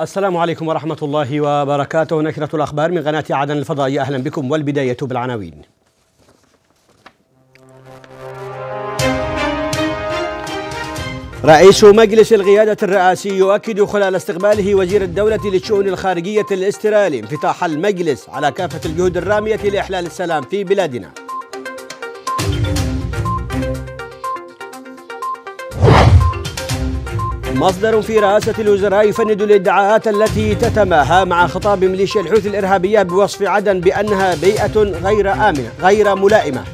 السلام عليكم ورحمة الله وبركاته نشرة الأخبار من قناة عدن الفضائية أهلا بكم والبداية بالعناوين رئيس مجلس القيادة الرئاسي يؤكد خلال استقباله وزير الدولة للشؤون الخارجية الاسترالي انفتاح المجلس على كافة الجهود الرامية لإحلال السلام في بلادنا مصدر في رئاسة الوزراء يفند الادعاءات التي تتماهى مع خطاب ميليشيا الحوثي الإرهابية بوصف عدن بأنها بيئة غير آمنة غير ملائمة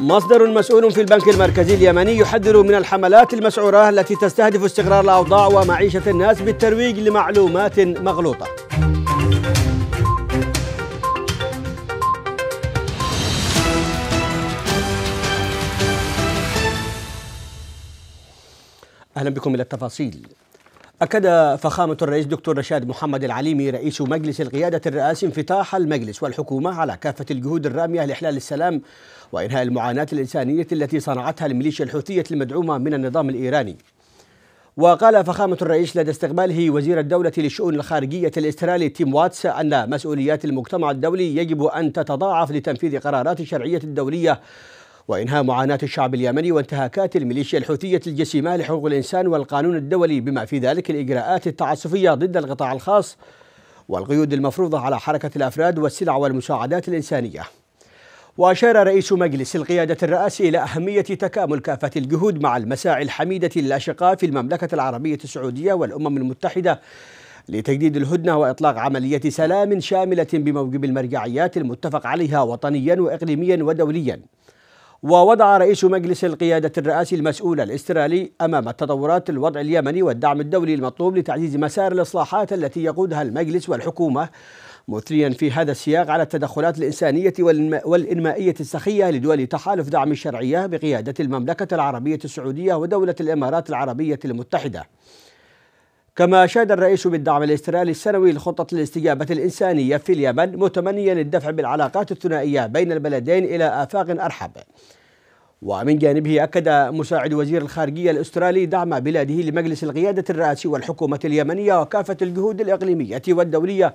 مصدر مسؤول في البنك المركزي اليمني يحذر من الحملات المسعورة التي تستهدف استقرار الأوضاع ومعيشة الناس بالترويج لمعلومات مغلوطة أهلا بكم إلى التفاصيل أكد فخامة الرئيس دكتور رشاد محمد العليمي رئيس مجلس القيادة الرئاسي انفتاح المجلس والحكومة على كافة الجهود الرامية لإحلال السلام وإنهاء المعاناة الإنسانية التي صنعتها الميليشيا الحوثية المدعومة من النظام الإيراني وقال فخامة الرئيس لدى استقباله وزير الدولة للشؤون الخارجية الإسترالي تيم واتس أن مسؤوليات المجتمع الدولي يجب أن تتضاعف لتنفيذ قرارات الشرعية الدولية وإنهاء معاناة الشعب اليمني وانتهاكات الميليشيا الحوثية الجسيمة لحقوق الإنسان والقانون الدولي بما في ذلك الإجراءات التعسفية ضد القطاع الخاص والقيود المفروضة على حركة الأفراد والسلع والمساعدات الإنسانية وأشار رئيس مجلس القيادة الرئاسي إلى أهمية تكامل كافة الجهود مع المساعي الحميدة للأشقاء في المملكة العربية السعودية والأمم المتحدة لتجديد الهدنة وإطلاق عملية سلام شاملة بموجب المرجعيات المتفق عليها وطنيا وإقليميا ودوليا ووضع رئيس مجلس القيادة الرئاسي المسؤول الاسترالي أمام التطورات الوضع اليمني والدعم الدولي المطلوب لتعزيز مسار الإصلاحات التي يقودها المجلس والحكومة مثريا في هذا السياق على التدخلات الإنسانية والإنمائية السخية لدول تحالف دعم الشرعية بقيادة المملكة العربية السعودية ودولة الإمارات العربية المتحدة كما أشاد الرئيس بالدعم الاسترالي السنوي لخطة الاستجابة الإنسانية في اليمن متمنيا الدفع بالعلاقات الثنائية بين البلدين إلى آفاق أرحب ومن جانبه أكد مساعد وزير الخارجية الأسترالي دعم بلاده لمجلس القيادة الرئاسي والحكومة اليمنية وكافة الجهود الإقليمية والدولية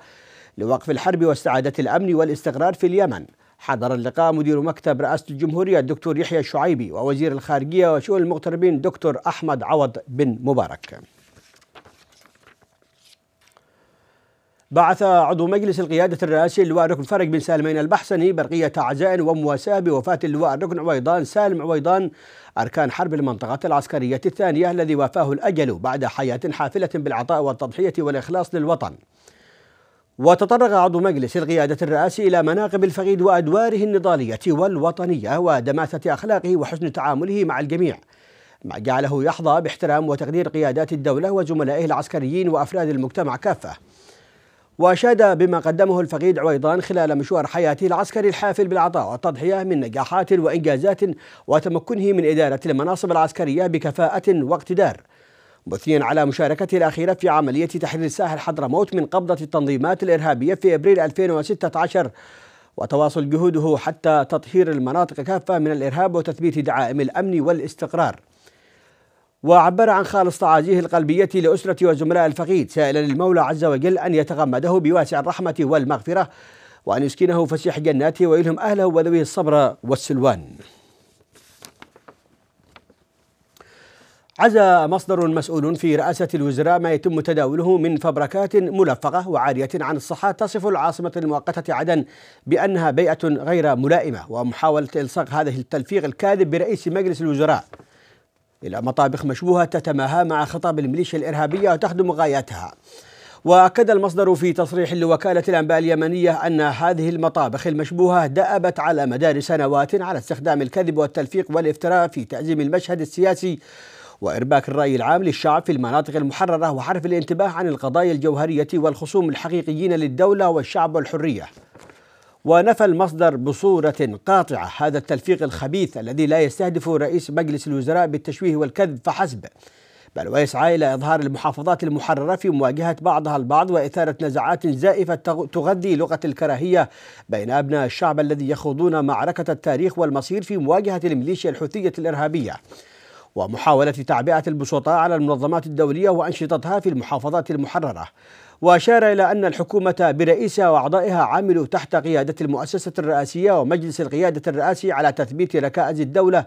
لوقف الحرب واستعادة الأمن والاستقرار في اليمن حضر اللقاء مدير مكتب رئاسة الجمهورية الدكتور يحيى الشعيبي ووزير الخارجية وشؤون المغتربين دكتور أحمد عوض بن مبارك بعث عضو مجلس القيادة الرئاسي اللواء الركن فرق بن سالمين البحسني برقية عزاء ومواساة بوفاة اللواء الركن عويضان سالم عويضان أركان حرب المنطقة العسكرية الثانية الذي وافاه الأجل بعد حياة حافلة بالعطاء والتضحية والإخلاص للوطن وتطرق عضو مجلس القيادة الرئاسي إلى مناقب الفقيد وأدواره النضالية والوطنية ودماثة أخلاقه وحسن تعامله مع الجميع ما جعله يحظى باحترام وتقدير قيادات الدولة وزملائه العسكريين وأفراد المجتمع كافة وأشاد بما قدمه الفقيد عويضان خلال مشوار حياته العسكري الحافل بالعطاء والتضحية من نجاحات وإنجازات وتمكنه من إدارة المناصب العسكرية بكفاءة واقتدار مثنيا على مشاركته الأخيرة في عملية تحرير الساحل حضرموت من قبضة التنظيمات الإرهابية في أبريل 2016 وتواصل جهوده حتى تطهير المناطق كافة من الإرهاب وتثبيت دعائم الأمن والاستقرار وعبر عن خالص تعازيه القلبية لأسرة وزملاء الفقيد سائلا المولى عز وجل أن يتغمده بواسع الرحمة والمغفرة وأن يسكنه فسيح جناته ويلهم أهله وذويه الصبر والسلوان عزا مصدر مسؤول في رئاسة الوزراء ما يتم تداوله من فبركات ملفقة وعارية عن الصحة تصف العاصمة المؤقتة عدن بأنها بيئة غير ملائمة ومحاولة إلصاق هذه التلفيق الكاذب برئيس مجلس الوزراء إلى مطابخ مشبوهة تتماهى مع خطاب الميليشيا الإرهابية وتخدم غايتها وأكد المصدر في تصريح لوكالة الأنباء اليمنية أن هذه المطابخ المشبوهة دأبت على مدار سنوات على استخدام الكذب والتلفيق والافتراء في تعزيم المشهد السياسي وإرباك الرأي العام للشعب في المناطق المحررة وحرف الانتباه عن القضايا الجوهرية والخصوم الحقيقيين للدولة والشعب والحرية ونفى المصدر بصورة قاطعة هذا التلفيق الخبيث الذي لا يستهدف رئيس مجلس الوزراء بالتشويه والكذب فحسب بل ويسعى إلى إظهار المحافظات المحررة في مواجهة بعضها البعض وإثارة نزاعات زائفة تغذي لغة الكراهية بين أبناء الشعب الذي يخوضون معركة التاريخ والمصير في مواجهة الميليشيا الحوثية الإرهابية ومحاولة تعبئة البسطاء على المنظمات الدولية وأنشطتها في المحافظات المحررة وأشار إلى أن الحكومة برئيسها وأعضائها عملوا تحت قيادة المؤسسة الرئاسية ومجلس القيادة الرئاسي على تثبيت ركائز الدولة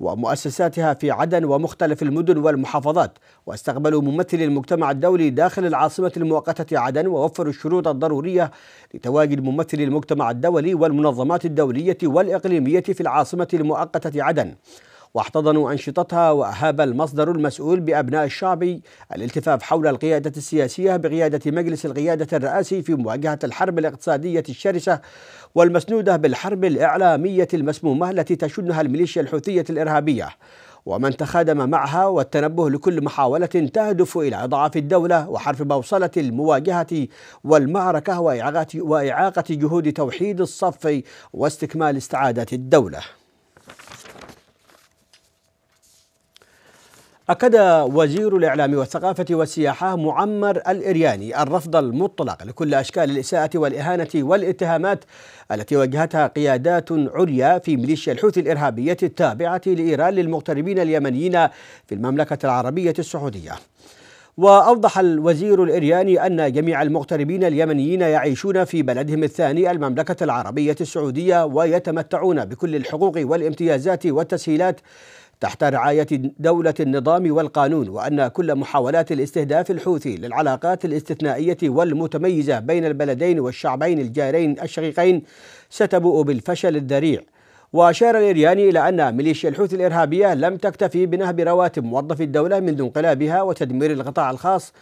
ومؤسساتها في عدن ومختلف المدن والمحافظات واستقبلوا ممثلي المجتمع الدولي داخل العاصمة المؤقتة عدن ووفروا الشروط الضرورية لتواجد ممثلي المجتمع الدولي والمنظمات الدولية والإقليمية في العاصمة المؤقتة عدن واحتضنوا أنشطتها وأهاب المصدر المسؤول بأبناء الشعب الالتفاف حول القيادة السياسية بقيادة مجلس القيادة الرئاسي في مواجهة الحرب الاقتصادية الشرسة والمسنودة بالحرب الإعلامية المسمومة التي تشنها الميليشيا الحوثية الإرهابية ومن تخادم معها والتنبه لكل محاولة تهدف إلى إضعاف الدولة وحرف بوصلة المواجهة والمعركة وإعاقة جهود توحيد الصف واستكمال استعادة الدولة أكد وزير الإعلام والثقافة والسياحة معمر الإرياني الرفض المطلق لكل أشكال الإساءة والإهانة والاتهامات التي وجهتها قيادات عليا في ميليشيا الحوثي الإرهابية التابعة لإيران للمغتربين اليمنيين في المملكة العربية السعودية وأوضح الوزير الإرياني أن جميع المغتربين اليمنيين يعيشون في بلدهم الثاني المملكة العربية السعودية ويتمتعون بكل الحقوق والامتيازات والتسهيلات تحت رعاية دولة النظام والقانون وأن كل محاولات الاستهداف الحوثي للعلاقات الاستثنائية والمتميزة بين البلدين والشعبين الجارين الشقيقين ستبوء بالفشل الذريع وأشار الإرياني إلى أن ميليشيا الحوثي الإرهابية لم تكتفي بنهب رواتب موظفي الدولة منذ انقلابها وتدمير القطاع الخاص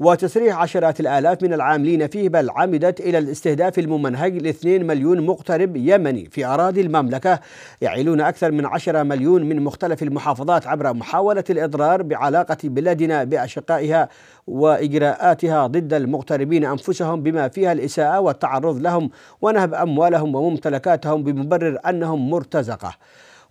وتسريح عشرات الآلاف من العاملين فيه بل عمدت إلى الاستهداف الممنهج لاثنين مليون مغترب يمني في أراضي المملكة يعيلون أكثر من عشرة مليون من مختلف المحافظات عبر محاولة الإضرار بعلاقة بلادنا بأشقائها وإجراءاتها ضد المغتربين أنفسهم بما فيها الإساءة والتعرض لهم ونهب أموالهم وممتلكاتهم بمبرر أنهم مرتزقة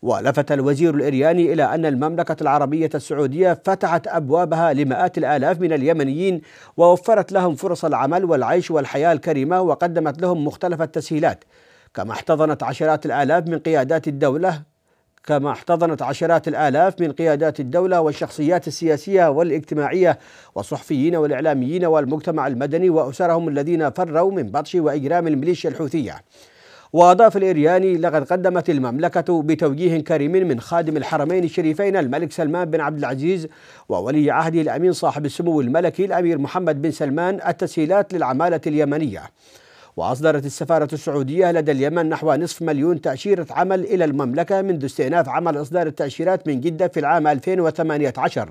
ولفت الوزير الإرياني إلى أن المملكة العربية السعودية فتحت أبوابها لمئات الآلاف من اليمنيين ووفرت لهم فرص العمل والعيش والحياة الكريمة وقدمت لهم مختلف التسهيلات كما احتضنت عشرات الآلاف من قيادات الدولة كما احتضنت عشرات الآلاف من قيادات الدولة والشخصيات السياسية والاجتماعية والصحفيين والإعلاميين والمجتمع المدني وأسرهم الذين فروا من بطش وإجرام الميليشيا الحوثية وأضاف الإرياني لقد قدمت المملكة بتوجيه كريم من خادم الحرمين الشريفين الملك سلمان بن عبد العزيز وولي عهده الأمين صاحب السمو الملكي الأمير محمد بن سلمان التسهيلات للعمالة اليمنية وأصدرت السفارة السعودية لدى اليمن نحو نصف مليون تأشيرة عمل إلى المملكة منذ استئناف عمل إصدار التأشيرات من جدة في العام 2018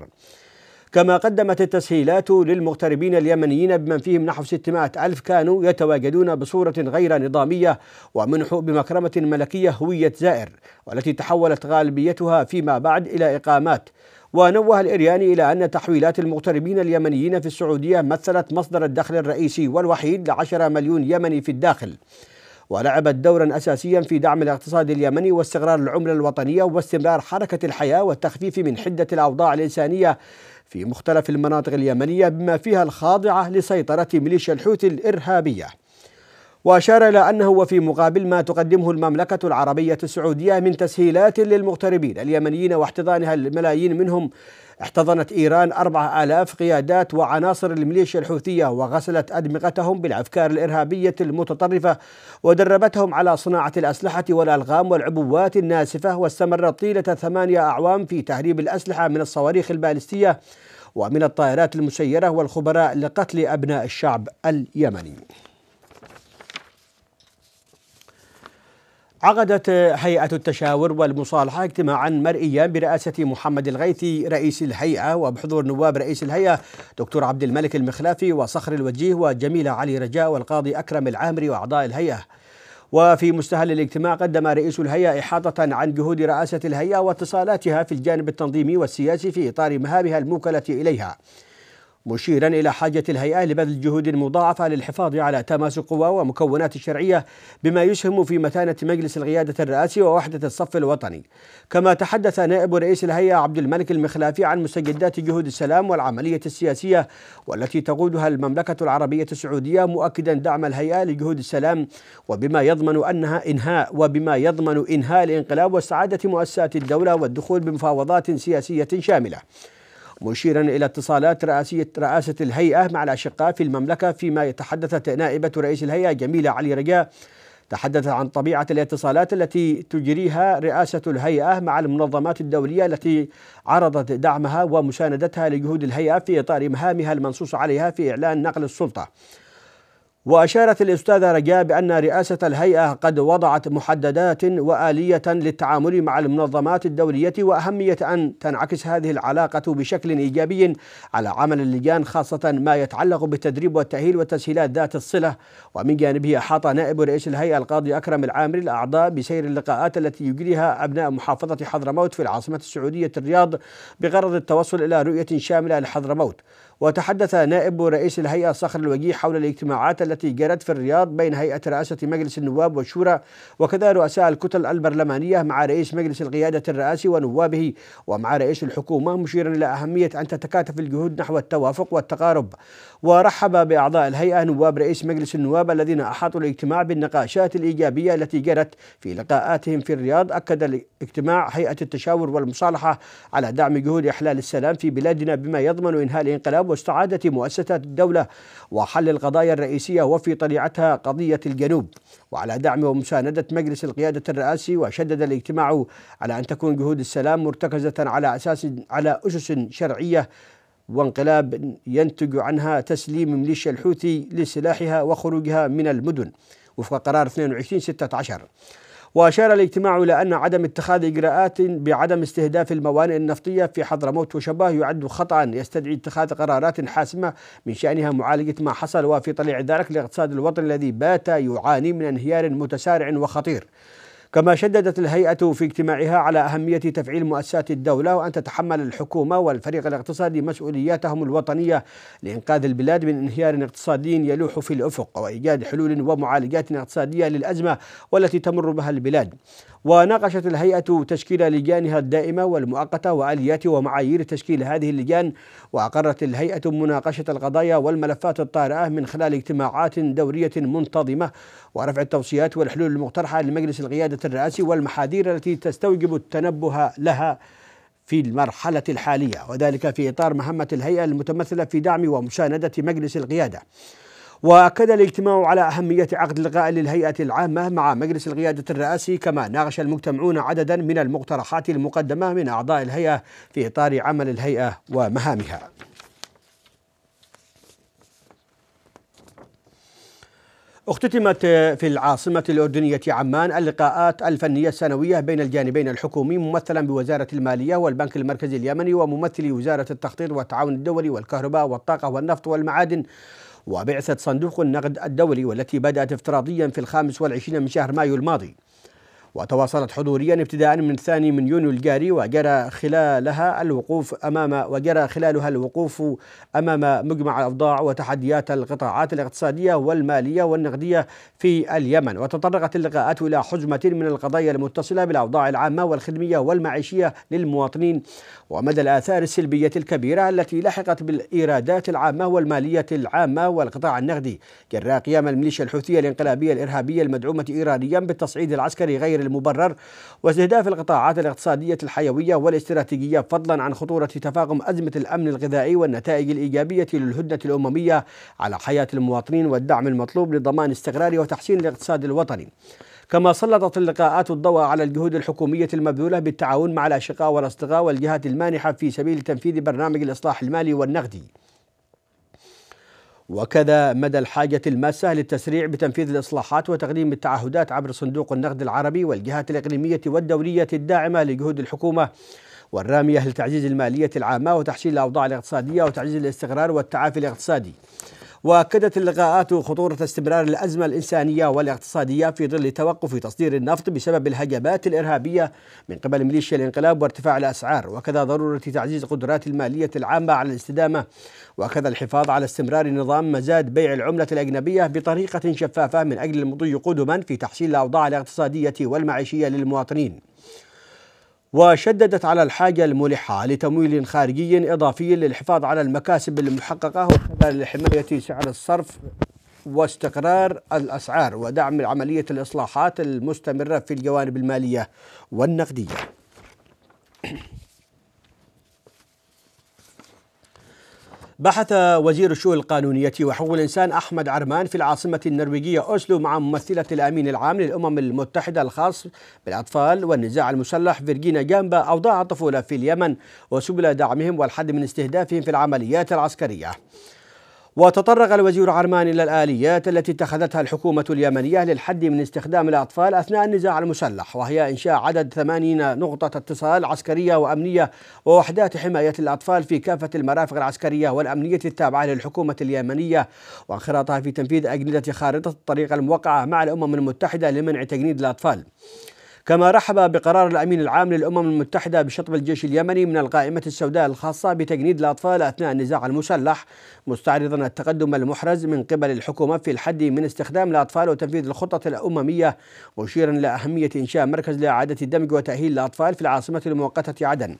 كما قدمت التسهيلات للمغتربين اليمنيين بمن فيهم نحو 600 ألف كانوا يتواجدون بصورة غير نظامية ومنحوا بمكرمة ملكية هوية زائر والتي تحولت غالبيتها فيما بعد إلى إقامات ونوه الإرياني إلى أن تحويلات المغتربين اليمنيين في السعودية مثلت مصدر الدخل الرئيسي والوحيد لعشرة مليون يمني في الداخل ولعبت دورا اساسيا في دعم الاقتصاد اليمني واستقرار العمله الوطنيه واستمرار حركه الحياه والتخفيف من حده الاوضاع الانسانيه في مختلف المناطق اليمنية بما فيها الخاضعة لسيطرة ميليشيا الحوثي الإرهابية وأشار إلى أنه وفي مقابل ما تقدمه المملكة العربية السعودية من تسهيلات للمغتربين اليمنيين واحتضانها الملايين منهم احتضنت إيران أربعة آلاف قيادات وعناصر الميليشيا الحوثية وغسلت أدمغتهم بالأفكار الإرهابية المتطرفة ودربتهم على صناعة الأسلحة والألغام والعبوات الناسفة واستمرت طيلة ثمانية أعوام في تهريب الأسلحة من الصواريخ البالستية ومن الطائرات المسيرة والخبراء لقتل أبناء الشعب اليمني عقدت هيئة التشاور والمصالحة اجتماعا مرئيا برئاسة محمد الغيثي رئيس الهيئة وبحضور نواب رئيس الهيئة دكتور عبد الملك المخلافي وصخر الوجيه وجميلة علي رجاء والقاضي أكرم العامري وأعضاء الهيئة وفي مستهل الاجتماع قدم رئيس الهيئة إحاطة عن جهود رئاسة الهيئة واتصالاتها في الجانب التنظيمي والسياسي في إطار مهامها الموكلة إليها مشيرا إلى حاجة الهيئة لبذل جهود مضاعفه للحفاظ على قوى ومكونات الشرعية بما يسهم في متانة مجلس القيادة الرئاسي ووحدة الصف الوطني كما تحدث نائب رئيس الهيئة عبد الملك المخلافي عن مستجدات جهود السلام والعملية السياسية والتي تقودها المملكة العربية السعودية مؤكدا دعم الهيئة لجهود السلام وبما يضمن أنها إنهاء وبما يضمن إنهاء الانقلاب واستعادة مؤسسات الدولة والدخول بمفاوضات سياسية شاملة مشيرا إلى اتصالات رئاسية رئاسة الهيئة مع الأشقاء في المملكة فيما يتحدثت نائبة رئيس الهيئة جميلة علي رجاء تحدث عن طبيعة الاتصالات التي تجريها رئاسة الهيئة مع المنظمات الدولية التي عرضت دعمها ومساندتها لجهود الهيئة في إطار مهامها المنصوص عليها في إعلان نقل السلطة وأشارت الأستاذة رجاء بأن رئاسة الهيئة قد وضعت محددات وآلية للتعامل مع المنظمات الدولية وأهمية أن تنعكس هذه العلاقة بشكل إيجابي على عمل اللجان خاصة ما يتعلق بالتدريب والتأهيل والتسهيلات ذات الصلة ومن جانبه أحاط نائب رئيس الهيئة القاضي أكرم العامري الأعضاء بسير اللقاءات التي يجريها أبناء محافظة حضرموت في العاصمة السعودية الرياض بغرض التوصل إلى رؤية شاملة لحضرموت وتحدث نائب رئيس الهيئة صخر الوجيه حول الاجتماعات التي جرت في الرياض بين هيئة رئاسة مجلس النواب والشورى وكذا رؤساء الكتل البرلمانية مع رئيس مجلس القيادة الرئاسي ونوابه ومع رئيس الحكومة مشيرا إلى أهمية أن تتكاتف الجهود نحو التوافق والتقارب ورحب بأعضاء الهيئة نواب رئيس مجلس النواب الذين أحاطوا الاجتماع بالنقاشات الإيجابية التي جرت في لقاءاتهم في الرياض أكد الاجتماع هيئة التشاور والمصالحة على دعم جهود إحلال السلام في بلادنا بما يضمن إنهاء الانقلاب واستعادة مؤسسات الدولة وحل القضايا الرئيسية وفي طليعتها قضية الجنوب وعلى دعم ومساندة مجلس القيادة الرئاسي وشدد الاجتماع على أن تكون جهود السلام مرتكزة على أساس على أسس شرعية وانقلاب ينتج عنها تسليم ميليشيا الحوثي لسلاحها وخروجها من المدن وفق قرار 22 16 وأشار الاجتماع إلى أن عدم اتخاذ إجراءات بعدم استهداف الموانئ النفطية في حضرموت وشباه يعد خطأ يستدعي اتخاذ قرارات حاسمة من شأنها معالجة ما حصل وفي طليع ذلك الاقتصاد الوطني الذي بات يعاني من انهيار متسارع وخطير كما شددت الهيئة في اجتماعها على أهمية تفعيل مؤسسات الدولة وأن تتحمل الحكومة والفريق الاقتصادي مسؤولياتهم الوطنية لإنقاذ البلاد من انهيار اقتصادي يلوح في الأفق وإيجاد حلول ومعالجات اقتصادية للأزمة والتي تمر بها البلاد وناقشت الهيئة تشكيل لجانها الدائمة والمؤقتة وآليات ومعايير تشكيل هذه اللجان وأقرت الهيئة مناقشة القضايا والملفات الطارئة من خلال اجتماعات دورية منتظمة ورفع التوصيات والحلول المقترحة لمجلس القيادة الرئاسي والمحاذير التي تستوجب التنبه لها في المرحلة الحالية وذلك في إطار مهمة الهيئة المتمثلة في دعم ومساندة مجلس القيادة وأكد الاجتماع على أهمية عقد لقاء للهيئة العامة مع مجلس القيادة الرئاسي كما ناقش المجتمعون عددا من المقترحات المقدمة من أعضاء الهيئة في إطار عمل الهيئة ومهامها اختتمت في العاصمة الأردنية عمان اللقاءات الفنية السنوية بين الجانبين الحكومي ممثلا بوزارة المالية والبنك المركزي اليمني وممثلي وزارة التخطيط والتعاون الدولي والكهرباء والطاقة والنفط والمعادن وبعثة صندوق النقد الدولي والتي بدأت افتراضيا في الخامس والعشرين من شهر مايو الماضي وتواصلت حضوريا ابتداء من الثاني من يونيو الجاري وجرى خلالها الوقوف أمام وجرى خلالها الوقوف أمام مجمع الأوضاع وتحديات القطاعات الاقتصادية والمالية والنقدية في اليمن وتطرقت اللقاءات إلى حجمة من القضايا المتصلة بالأوضاع العامة والخدمية والمعيشية للمواطنين ومدى الآثار السلبية الكبيرة التي لحقت بالإيرادات العامة والمالية العامة والقطاع النقدي جراء قيام الميليشيا الحوثية الانقلابية الإرهابية المدعومة إيرانيا بالتصعيد العسكري غير المبرر واستهداف القطاعات الاقتصادية الحيوية والاستراتيجية فضلا عن خطورة تفاقم أزمة الأمن الغذائي والنتائج الإيجابية للهدنة الأممية على حياة المواطنين والدعم المطلوب لضمان استقرار وتحسين الاقتصاد الوطني كما سلطت اللقاءات الضوء على الجهود الحكومية المبذولة بالتعاون مع الأشقاء والأصدقاء والجهات المانحة في سبيل تنفيذ برنامج الإصلاح المالي والنقدي وكذا مدى الحاجة الماسة للتسريع بتنفيذ الإصلاحات وتقديم التعهدات عبر صندوق النقد العربي والجهات الإقليمية والدولية الداعمة لجهود الحكومة والرامية لتعزيز المالية العامة وتحسين الأوضاع الاقتصادية وتعزيز الاستقرار والتعافي الاقتصادي واكدت اللقاءات خطورة استمرار الأزمة الإنسانية والاقتصادية في ظل توقف تصدير النفط بسبب الهجمات الإرهابية من قبل ميليشيا الانقلاب وارتفاع الأسعار وكذا ضرورة تعزيز قدرات المالية العامة على الاستدامة وكذا الحفاظ على استمرار نظام مزاد بيع العملة الأجنبية بطريقة شفافة من أجل المضي قدما في تحسين الأوضاع الاقتصادية والمعيشية للمواطنين وشددت على الحاجة الملحة لتمويل خارجي إضافي للحفاظ على المكاسب المحققة وكذلك لحماية سعر الصرف واستقرار الأسعار ودعم عملية الإصلاحات المستمرة في الجوانب المالية والنقدية بحث وزير الشؤون القانونية وحقوق الإنسان أحمد عرمان في العاصمة النرويجية أوسلو مع ممثلة الأمين العام للأمم المتحدة الخاص بالأطفال والنزاع المسلح فيرجينا جامبا أوضاع الطفولة في اليمن وسبل دعمهم والحد من استهدافهم في العمليات العسكرية وتطرق الوزير عرمان إلى الآليات التي اتخذتها الحكومة اليمنية للحد من استخدام الأطفال أثناء النزاع المسلح وهي إنشاء عدد 80 نقطة اتصال عسكرية وأمنية ووحدات حماية الأطفال في كافة المرافق العسكرية والأمنية التابعة للحكومة اليمنية وانخراطها في تنفيذ أجندة خارطة الطريق الموقعة مع الأمم المتحدة لمنع تجنيد الأطفال كما رحب بقرار الأمين العام للأمم المتحدة بشطب الجيش اليمني من القائمة السوداء الخاصة بتجنيد الأطفال أثناء النزاع المسلح مستعرضا التقدم المحرز من قبل الحكومة في الحد من استخدام الأطفال وتنفيذ الخطه الأممية مشيرا إلى أهمية إنشاء مركز لإعادة الدمج وتأهيل الأطفال في العاصمة المؤقتة عدن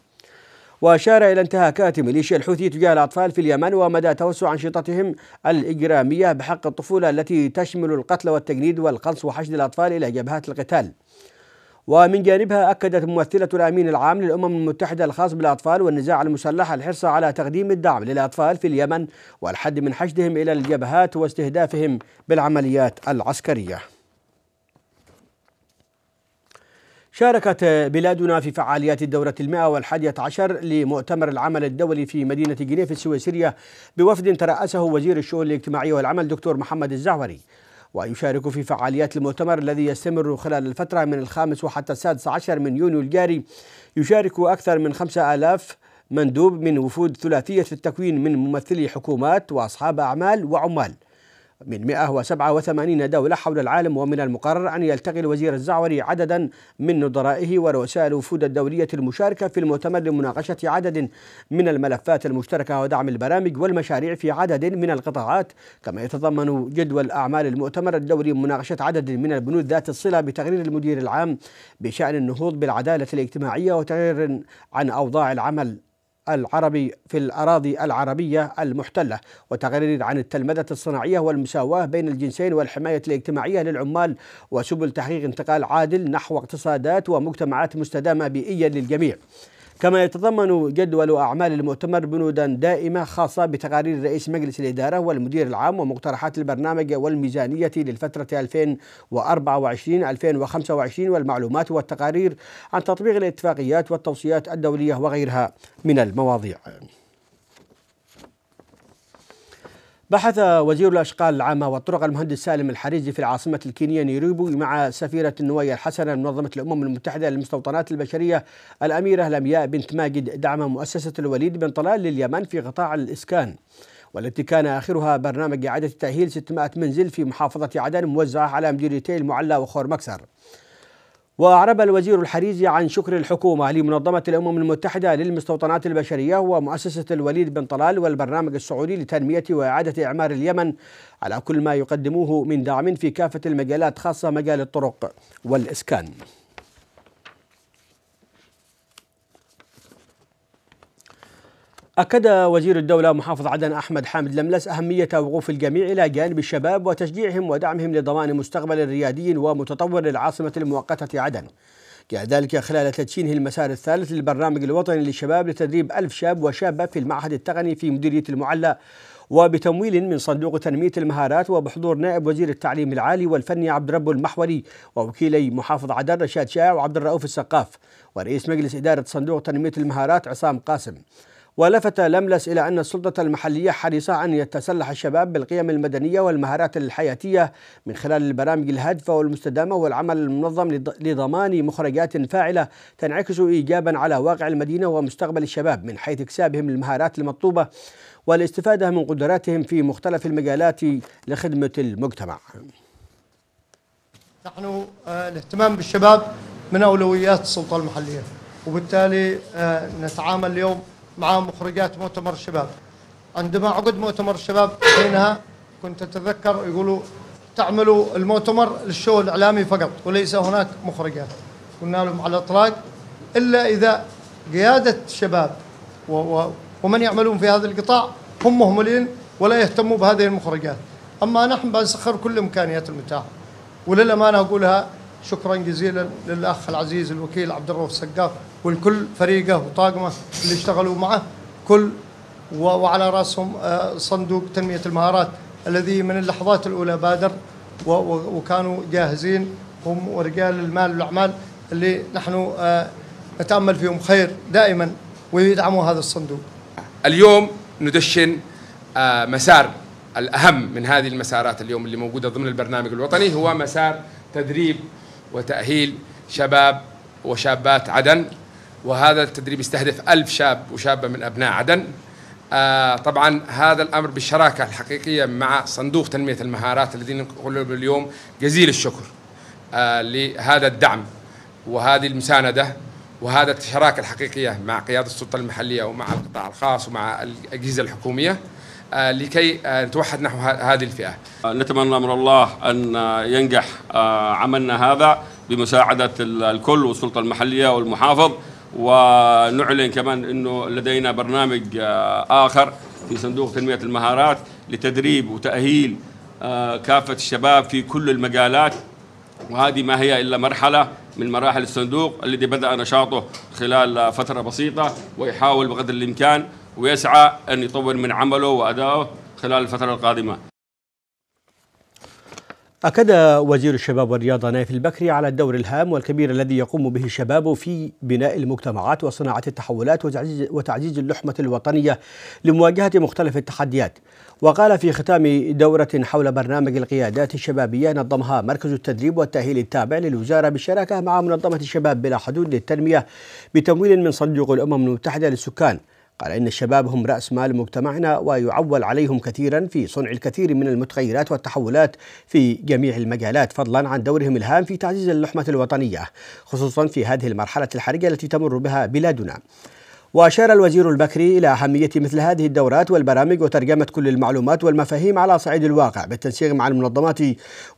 وأشار إلى انتهاكات ميليشيا الحوثي تجاه الأطفال في اليمن ومدى توسع أنشطتهم الإجرامية بحق الطفولة التي تشمل القتل والتجنيد والقنص وحشد الأطفال إلى جبهات القتال ومن جانبها أكدت ممثلة الأمين العام للأمم المتحدة الخاص بالأطفال والنزاع المسلح الحرص على تقديم الدعم للأطفال في اليمن والحد من حشدهم إلى الجبهات واستهدافهم بالعمليات العسكرية شاركت بلادنا في فعاليات الدورة المئة والحادية عشر لمؤتمر العمل الدولي في مدينة جنيف السويسرية بوفد ترأسه وزير الشؤون الاجتماعية والعمل دكتور محمد الزعوري ويشارك في فعاليات المؤتمر الذي يستمر خلال الفترة من الخامس وحتى السادس عشر من يونيو الجاري يشارك أكثر من خمسة آلاف مندوب من وفود ثلاثية التكوين من ممثلي حكومات وأصحاب أعمال وعمال من 187 دولة حول العالم ومن المقرر أن يلتقي الوزير الزعوري عددا من نظرائه ورؤساء الوفود الدولية المشاركة في المؤتمر لمناقشة عدد من الملفات المشتركة ودعم البرامج والمشاريع في عدد من القطاعات كما يتضمن جدول أعمال المؤتمر الدولي مناقشة عدد من البنود ذات الصلة بتقرير المدير العام بشأن النهوض بالعدالة الاجتماعية وتقرير عن أوضاع العمل العربي في الأراضي العربية المحتلة وتقرير عن التلمذة الصناعية والمساواة بين الجنسين والحماية الاجتماعية للعمال وسبل تحقيق انتقال عادل نحو اقتصادات ومجتمعات مستدامة بيئيا للجميع كما يتضمن جدول أعمال المؤتمر بنودا دائمة خاصة بتقارير رئيس مجلس الإدارة والمدير العام ومقترحات البرنامج والميزانية للفترة 2024-2025 والمعلومات والتقارير عن تطبيق الاتفاقيات والتوصيات الدولية وغيرها من المواضيع بحث وزير الأشغال العامة والطرق المهندس سالم الحريزي في العاصمة الكينية نيروبي مع سفيرة النوايا الحسنة منظمة الأمم المتحدة للمستوطنات البشرية الأميرة لمياء بنت ماجد دعم مؤسسة الوليد بن طلال لليمن في قطاع الإسكان والتي كان آخرها برنامج إعادة تأهيل 600 منزل في محافظة عدن موزعة على مديريتي المعلى وخور مكسر وأعرب الوزير الحريزي عن شكر الحكومة لمنظمة الأمم المتحدة للمستوطنات البشرية ومؤسسة الوليد بن طلال والبرنامج السعودي لتنمية وإعادة إعمار اليمن على كل ما يقدموه من دعم في كافة المجالات خاصة مجال الطرق والإسكان أكد وزير الدولة محافظ عدن أحمد حامد لملس أهمية وقوف الجميع إلى جانب الشباب وتشجيعهم ودعمهم لضمان مستقبل ريادي ومتطور للعاصمة المؤقتة عدن كذلك خلال تدشينه المسار الثالث للبرنامج الوطني للشباب لتدريب ألف شاب وشابة في المعهد التقني في مديرية المعلى وبتمويل من صندوق تنمية المهارات وبحضور نائب وزير التعليم العالي والفني عبد رب المحوري ووكيلي محافظ عدن رشاد شاع وعبد الرؤوف السقاف ورئيس مجلس إدارة صندوق تنمية المهارات عصام قاسم ولفت لملس إلى أن السلطة المحلية حريصة أن يتسلح الشباب بالقيم المدنية والمهارات الحياتية من خلال البرامج الهادفة والمستدامة والعمل المنظم لضمان مخرجات فاعلة تنعكس إيجابا على واقع المدينة ومستقبل الشباب من حيث اكتسابهم المهارات المطلوبة والاستفادة من قدراتهم في مختلف المجالات لخدمة المجتمع نحن آه، الاهتمام بالشباب من أولويات السلطة المحلية وبالتالي آه، نتعامل اليوم مع مخرجات مؤتمر الشباب عندما عقد مؤتمر الشباب حينها كنت أتذكر يقولوا تعملوا المؤتمر للشو الإعلامي فقط وليس هناك مخرجات قلنا لهم على الإطلاق إلا إذا قيادة الشباب و و ومن يعملون في هذا القطاع هم مهملين ولا يهتموا بهذه المخرجات أما نحن بنسخر كل إمكانيات المتاحة وللأمانة أقولها شكرا جزيلا للاخ العزيز الوكيل عبد الرؤوف السقاف والكل فريقه وطاقمه اللي اشتغلوا معه كل وعلى راسهم آه، صندوق تنميه المهارات الذي من اللحظات الاولى بادر وكانوا جاهزين هم ورجال المال والاعمال اللي نحن آه، نتامل فيهم خير دائما ويدعموا هذا الصندوق. اليوم ندشن آه، مسار الأهم من هذه المسارات اليوم اللي موجودة ضمن البرنامج الوطني هو مسار تدريب وتأهيل شباب وشابات عدن وهذا التدريب يستهدف ألف شاب وشابة من أبناء عدن آه طبعا هذا الأمر بالشراكة الحقيقية مع صندوق تنمية المهارات الذين نقول اليوم جزيل الشكر آه لهذا الدعم وهذه المساندة وهذا الشراكة الحقيقية مع قيادة السلطة المحلية ومع القطاع الخاص ومع الأجهزة الحكومية آه، لكي آه، نتوحد نحو هذه الفئة نتمنى من الله أن ينجح آه، عملنا هذا بمساعدة الكل والسلطة المحلية والمحافظ ونعلن كمان أنه لدينا برنامج آخر في صندوق تنمية المهارات لتدريب وتأهيل كافة الشباب في كل المجالات وهذه ما هي إلا مرحلة من مراحل الصندوق الذي بدأ نشاطه خلال فترة بسيطة ويحاول بقدر الإمكان ويسعى أن يطور من عمله وأدائه خلال الفترة القادمة أكد وزير الشباب والرياضة نايف البكري على الدور الهام والكبير الذي يقوم به الشباب في بناء المجتمعات وصناعة التحولات وتعزيز اللحمة الوطنية لمواجهة مختلف التحديات وقال في ختام دورة حول برنامج القيادات الشبابية نظمها مركز التدريب والتأهيل التابع للوزارة بالشراكة مع منظمة الشباب بلا حدود للتنمية بتمويل من صندوق الأمم المتحدة للسكان قال إن الشباب هم رأس مال مجتمعنا ويعول عليهم كثيرا في صنع الكثير من المتغيرات والتحولات في جميع المجالات فضلا عن دورهم الهام في تعزيز اللحمة الوطنية خصوصا في هذه المرحلة الحرجة التي تمر بها بلادنا وأشار الوزير البكري إلى أهمية مثل هذه الدورات والبرامج وترجمة كل المعلومات والمفاهيم على صعيد الواقع بالتنسيق مع المنظمات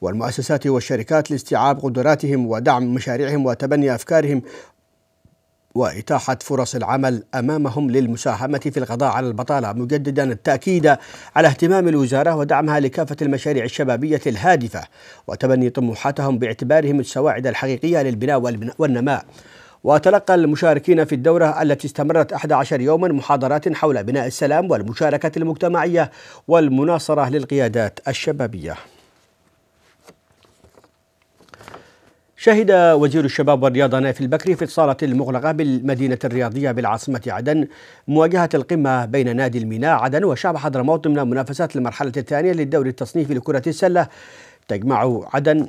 والمؤسسات والشركات لاستيعاب قدراتهم ودعم مشاريعهم وتبني أفكارهم وإتاحة فرص العمل أمامهم للمساهمة في القضاء على البطالة مجددا التأكيد على اهتمام الوزارة ودعمها لكافة المشاريع الشبابية الهادفة وتبني طموحاتهم باعتبارهم السواعد الحقيقية للبناء والنماء وتلقى المشاركين في الدورة التي استمرت 11 يوما محاضرات حول بناء السلام والمشاركة المجتمعية والمناصرة للقيادات الشبابية شهد وزير الشباب والرياضة نايف البكري في الصالة المغلقة بالمدينة الرياضية بالعاصمة عدن مواجهة القمة بين نادي الميناء عدن وشعب حضرموت ضمن منافسات المرحلة الثانية للدوري التصنيفي لكرة السلة تجمع عدن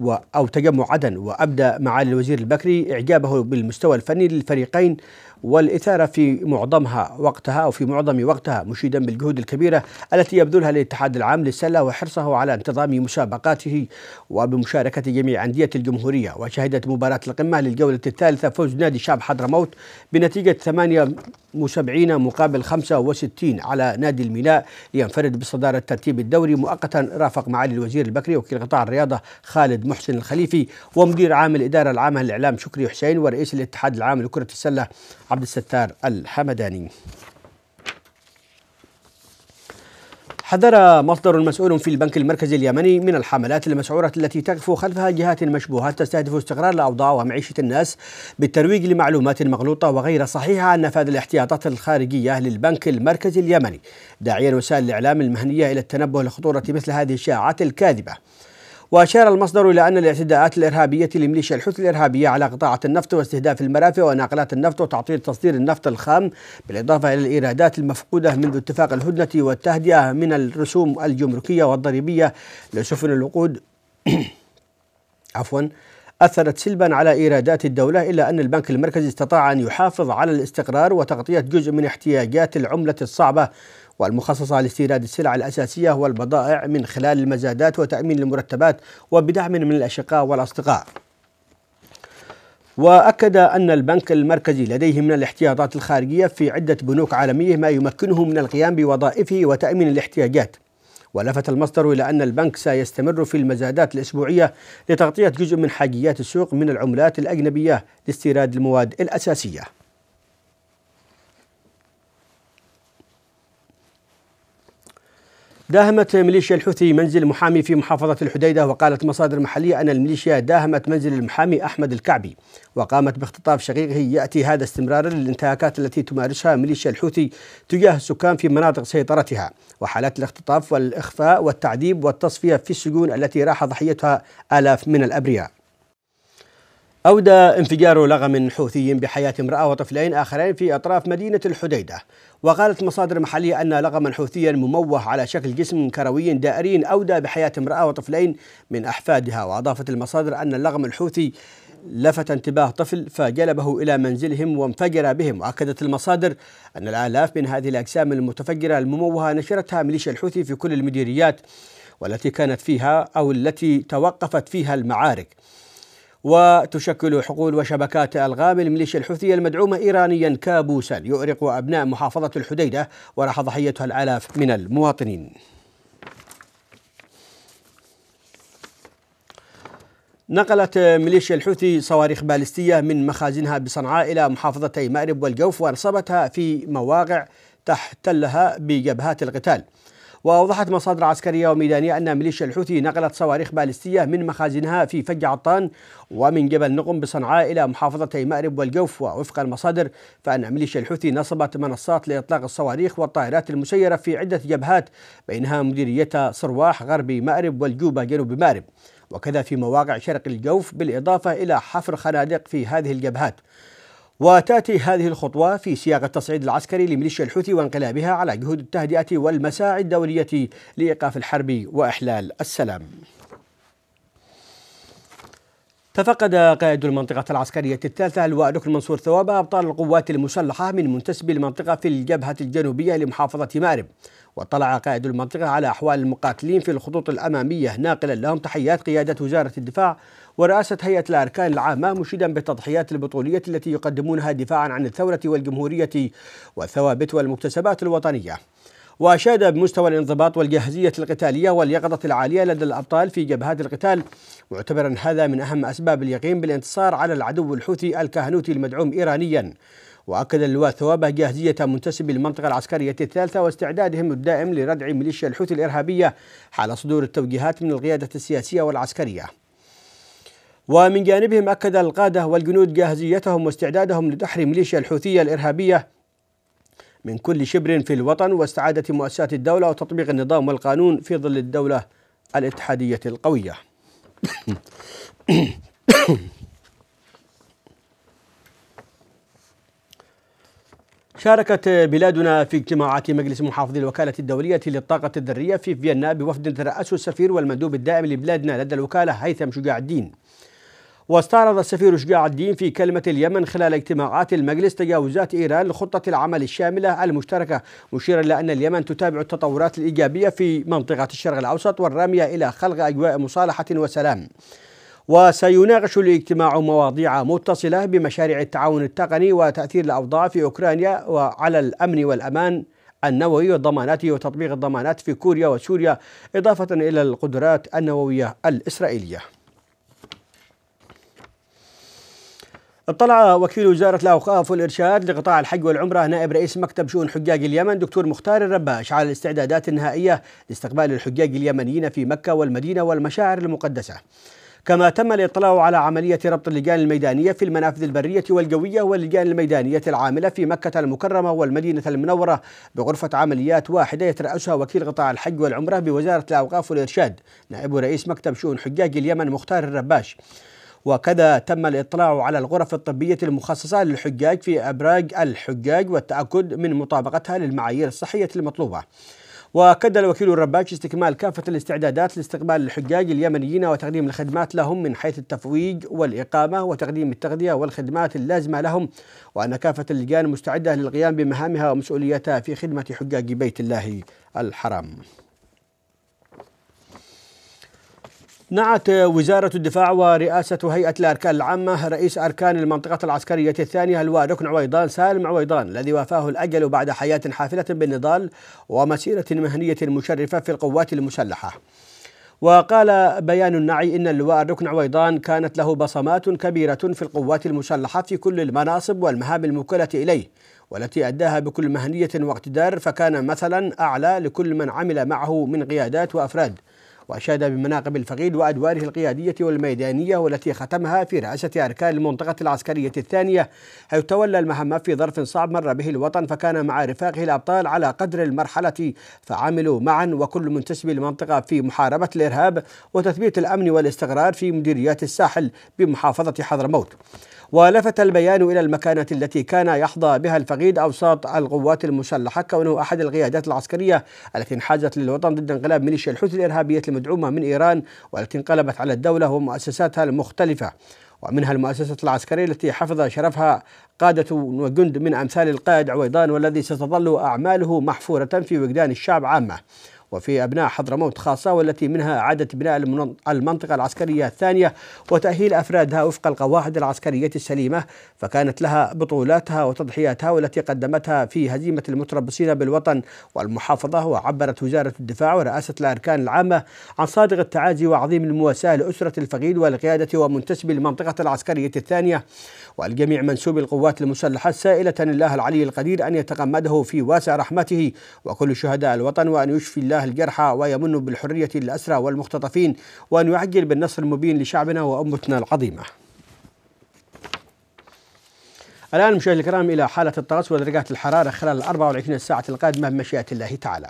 و أو تجمع عدن وأبدى معالي الوزير البكري إعجابه بالمستوى الفني للفريقين والإثارة في معظمها وقتها أو في معظم وقتها مشيدا بالجهود الكبيرة التي يبذلها الاتحاد العام للسلة وحرصه على انتظام مسابقاته وبمشاركة جميع أندية الجمهورية وشهدت مباراة القمة للجولة الثالثة فوز نادي شعب حضرموت بنتيجة 78 مقابل 65 على نادي الميناء لينفرد بصدارة ترتيب الدوري مؤقتا رافق معالي الوزير البكري وكيل قطاع الرياضة خالد محسن الخليفي ومدير عام الإدارة العامة للإعلام شكري حسين ورئيس الاتحاد العام لكرة السلة عبد الستار الحمداني حذر مصدر مسؤول في البنك المركزي اليمني من الحملات المسعورة التي تغفو خلفها جهات مشبوهة تستهدف استقرار الأوضاع ومعيشة الناس بالترويج لمعلومات مغلوطة وغير صحيحة عن نفاذ الاحتياطات الخارجية للبنك المركزي اليمني داعيا وسائل الإعلام المهنية إلى التنبه لخطورة مثل هذه الشائعات الكاذبة وأشار المصدر إلى أن الاعتداءات الإرهابية لميليشيا الحوثي الإرهابية على قطاعة النفط واستهداف المرافئ وناقلات النفط وتعطيل تصدير النفط الخام بالإضافة إلى الإيرادات المفقودة منذ اتفاق الهدنة والتهدئة من الرسوم الجمركية والضريبية لسفن الوقود عفوا أثرت سلبا على إيرادات الدولة إلا أن البنك المركزي استطاع أن يحافظ على الاستقرار وتغطية جزء من احتياجات العملة الصعبة والمخصصة لاستيراد السلع الأساسية والبضائع من خلال المزادات وتأمين المرتبات وبدعم من الأشقاء والأصدقاء وأكد أن البنك المركزي لديه من الاحتياطات الخارجية في عدة بنوك عالمية ما يمكنه من القيام بوظائفه وتأمين الاحتياجات ولفت المصدر إلى أن البنك سيستمر في المزادات الأسبوعية لتغطية جزء من حاجيات السوق من العملات الأجنبية لاستيراد المواد الأساسية داهمت ميليشيا الحوثي منزل محامي في محافظة الحديدة وقالت مصادر محلية أن الميليشيا داهمت منزل المحامي أحمد الكعبي وقامت باختطاف شقيقه يأتي هذا استمرارا للانتهاكات التي تمارسها ميليشيا الحوثي تجاه السكان في مناطق سيطرتها وحالات الاختطاف والإخفاء والتعذيب والتصفية في السجون التي راح ضحيتها آلاف من الأبرياء أودى انفجار لغم حوثي بحياة امرأة وطفلين آخرين في أطراف مدينة الحديدة وقالت مصادر محلية أن لغما حوثيا مموه على شكل جسم كروي دائري أودى بحياة امرأة وطفلين من أحفادها وأضافت المصادر أن اللغم الحوثي لفت انتباه طفل فجلبه إلى منزلهم وانفجر بهم وأكدت المصادر أن الآلاف من هذه الأجسام المتفجرة المموهة نشرتها ميليشيا الحوثي في كل المديريات والتي كانت فيها أو التي توقفت فيها المعارك وتشكل حقول وشبكات ألغام الميليشيا الحوثية المدعومة إيرانيا كابوسا يؤرق أبناء محافظة الحديدة وراح ضحيتها الآلاف من المواطنين نقلت ميليشيا الحوثي صواريخ بالستية من مخازنها بصنعاء إلى محافظتي مأرب والجوف وأنصبتها في مواقع تحتلها بجبهات القتال وأوضحت مصادر عسكرية وميدانية أن ميليشيا الحوثي نقلت صواريخ بالستية من مخازنها في فج عطان ومن جبل نقم بصنعاء إلى محافظتي مأرب والجوف ووفق المصادر فأن ميليشيا الحوثي نصبت منصات لإطلاق الصواريخ والطائرات المسيرة في عدة جبهات بينها مديرية صرواح غرب مأرب والجوبة جنوب مأرب وكذا في مواقع شرق الجوف بالإضافة إلى حفر خنادق في هذه الجبهات وتأتي هذه الخطوة في سياق التصعيد العسكري لميليشيا الحوثي وانقلابها على جهود التهدئة والمساعي الدولية لإيقاف الحرب وإحلال السلام تفقد قائد المنطقة العسكرية الثالثة اللواء دكتور منصور ثوابة أبطال القوات المسلحة من منتسبي المنطقة في الجبهة الجنوبية لمحافظة مأرب واطلع قائد المنطقة على أحوال المقاتلين في الخطوط الأمامية ناقلا لهم تحيات قيادة وزارة الدفاع ورئاسة هيئة الأركان العامة مشيدا بالتضحيات البطولية التي يقدمونها دفاعا عن الثورة والجمهورية والثوابت والمكتسبات الوطنية وأشاد بمستوى الانضباط والجاهزية القتالية واليقظة العالية لدى الأبطال في جبهات القتال معتبرا هذا من أهم أسباب اليقين بالانتصار على العدو الحوثي الكهنوتي المدعوم إيرانيا وأكد اللواء ثوابه جاهزية منتسب المنطقة العسكرية الثالثة واستعدادهم الدائم لردع ميليشيا الحوثي الإرهابية حال صدور التوجيهات من القيادة السياسية والعسكرية ومن جانبهم أكد القادة والجنود جاهزيتهم واستعدادهم لدحر ميليشيا الحوثية الإرهابية من كل شبر في الوطن واستعادة مؤسسات الدولة وتطبيق النظام والقانون في ظل الدولة الاتحادية القوية شاركت بلادنا في اجتماعات مجلس محافظي الوكالة الدولية للطاقة الذرية في فيينا بوفد ترأسه السفير والمندوب الدائم لبلادنا لدى الوكالة هيثم شجاع الدين واستعرض السفير شجاع الدين في كلمة اليمن خلال اجتماعات المجلس تجاوزات إيران لخطة العمل الشاملة المشتركة مشيرا إلى أن اليمن تتابع التطورات الإيجابية في منطقة الشرق الأوسط والرامية إلى خلق أجواء مصالحة وسلام وسيناقش الاجتماع مواضيع متصلة بمشاريع التعاون التقني وتأثير الأوضاع في أوكرانيا وعلى الأمن والأمان النووي والضمانات وتطبيق الضمانات في كوريا وسوريا إضافة إلى القدرات النووية الإسرائيلية اطلع وكيل وزارة الأوقاف والإرشاد لقطاع الحج والعمرة نائب رئيس مكتب شؤون حجاج اليمن دكتور مختار الرباش على الاستعدادات النهائية لاستقبال الحجاج اليمنيين في مكة والمدينة والمشاعر المقدسة كما تم الاطلاع على عملية ربط اللجان الميدانية في المنافذ البرية والجوية واللجان الميدانية العاملة في مكة المكرمة والمدينة المنورة بغرفة عمليات واحدة يترأسها وكيل قطاع الحج والعمرة بوزارة الأوقاف والإرشاد نائب رئيس مكتب شؤون حجاج اليمن مختار الرباش وكذا تم الاطلاع على الغرف الطبية المخصصة للحجاج في أبراج الحجاج والتأكد من مطابقتها للمعايير الصحية المطلوبة واكد الوكيل الرباش استكمال كافه الاستعدادات لاستقبال الحجاج اليمنيين وتقديم الخدمات لهم من حيث التفويج والاقامه وتقديم التغذيه والخدمات اللازمه لهم وان كافه اللجان مستعده للقيام بمهامها ومسؤوليتها في خدمه حجاج بيت الله الحرام نعت وزارة الدفاع ورئاسة هيئة الأركان العامة رئيس أركان المنطقة العسكرية الثانية اللواء ركن عويضان سالم عويضان الذي وافاه الأجل بعد حياة حافلة بالنضال ومسيرة مهنية مشرفة في القوات المسلحة وقال بيان النعي إن اللواء الركن عويضان كانت له بصمات كبيرة في القوات المسلحة في كل المناصب والمهام الموكلة إليه والتي أداها بكل مهنية واقتدار فكان مثلا أعلى لكل من عمل معه من قيادات وأفراد وأشاد بمناقب الفقيد وأدواره القيادية والميدانية والتي ختمها في رئاسة أركان المنطقة العسكرية الثانية حيث تولى المهمة في ظرف صعب مر به الوطن فكان مع رفاقه الأبطال على قدر المرحلة فعملوا معا وكل منتسب المنطقة في محاربة الإرهاب وتثبيت الأمن والاستقرار في مديريات الساحل بمحافظة حضرموت ولفت البيان إلى المكانة التي كان يحظى بها الفقيد أوساط القوات المسلحة كونه أحد القيادات العسكرية التي انحازت للوطن ضد انقلاب ميليشيا الحوثي الإرهابية المدعومة من إيران والتي انقلبت على الدولة ومؤسساتها المختلفة ومنها المؤسسة العسكرية التي حفظ شرفها قادة وجند من أمثال القائد عويضان والذي ستظل أعماله محفورة في وجدان الشعب عامة وفي أبناء حضرموت خاصة والتي منها إعادة بناء المنطقة العسكرية الثانية وتأهيل أفرادها وفق القواعد العسكرية السليمة فكانت لها بطولاتها وتضحياتها والتي قدمتها في هزيمة المتربصين بالوطن والمحافظة وعبرت وزارة الدفاع ورئاسة الأركان العامة عن صادق التعازي وعظيم المواساة لأسرة الفقيد والقيادة ومنتسبي المنطقة العسكرية الثانية والجميع منسوب القوات المسلحة سائلة الله العلي القدير أن يتغمده في واسع رحمته وكل شهداء الوطن وأن يشفي الله الجرحى ويمن بالحرية للأسرى والمختطفين وأن يعجل بالنصر المبين لشعبنا وأمتنا العظيمة الآن مشاهدينا الكرام إلى حالة الطقس ودرجات الحرارة خلال 24 ساعة القادمة بمشيئة الله تعالى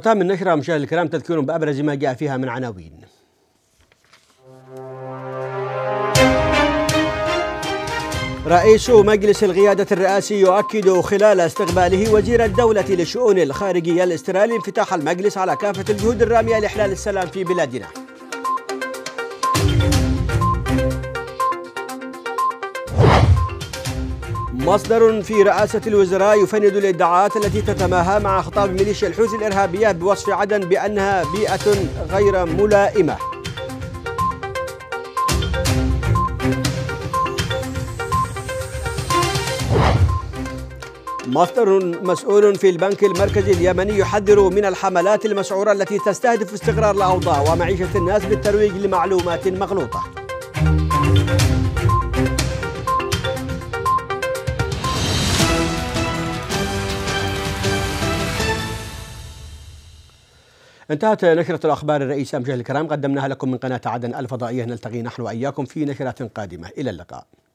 ختام النشرة مشاهدي الكرام تذكير بأبرز ما جاء فيها من عناوين رئيس مجلس القيادة الرئاسي يؤكد خلال استقباله وزير الدولة للشؤون الخارجية الاسترالي انفتاح المجلس على كافة الجهود الرامية لإحلال السلام في بلادنا مصدر في رئاسة الوزراء يفند الادعاءات التي تتماهى مع خطاب ميليشيا الحوثي الإرهابية بوصف عدن بأنها بيئة غير ملائمة مصدر مسؤول في البنك المركزي اليمني يحذر من الحملات المسعورة التي تستهدف استقرار الأوضاع ومعيشة الناس بالترويج لمعلومات مغلوطة انتهت نشرة الأخبار الرئيسة مشاهدي الكرام قدمناها لكم من قناة عدن الفضائية نلتقي نحن وإياكم في نشرة قادمة إلى اللقاء